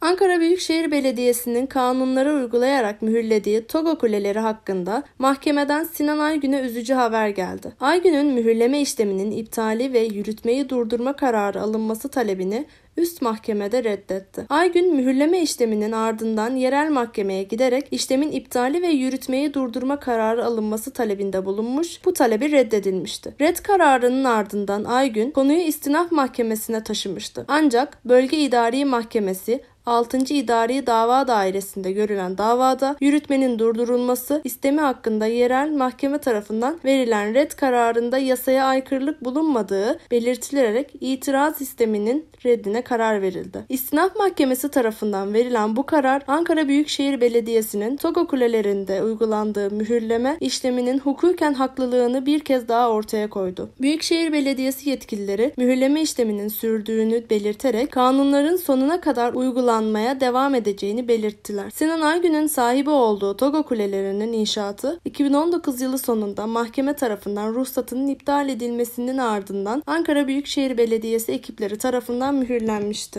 Ankara Büyükşehir Belediyesi'nin kanunlara uygulayarak mühürlediği Togo kuleleri hakkında mahkemeden Sinan Aygün'e üzücü haber geldi. Aygün'ün mühürleme işleminin iptali ve yürütmeyi durdurma kararı alınması talebini üst mahkemede reddetti. Aygün mühürleme işleminin ardından yerel mahkemeye giderek işlemin iptali ve yürütmeyi durdurma kararı alınması talebinde bulunmuş, bu talebi reddedilmişti. Red kararının ardından Aygün konuyu istinaf mahkemesine taşımıştı. Ancak bölge idari mahkemesi 6. İdari Dava Dairesi'nde görülen davada yürütmenin durdurulması istemi hakkında yerel mahkeme tarafından verilen red kararında yasaya aykırılık bulunmadığı belirtilerek itiraz isteminin reddine karar verildi. İstinaf Mahkemesi tarafından verilen bu karar Ankara Büyükşehir Belediyesi'nin Togo kulelerinde uygulandığı mühürleme işleminin hukuken haklılığını bir kez daha ortaya koydu. Büyükşehir Belediyesi yetkilileri mühürleme işleminin sürdüğünü belirterek kanunların sonuna kadar uygulandığı kullanmaya devam edeceğini belirttiler. Sinan Aygün'ün sahibi olduğu Togo Kulelerinin inşaatı 2019 yılı sonunda mahkeme tarafından ruhsatının iptal edilmesinin ardından Ankara Büyükşehir Belediyesi ekipleri tarafından mühürlenmişti.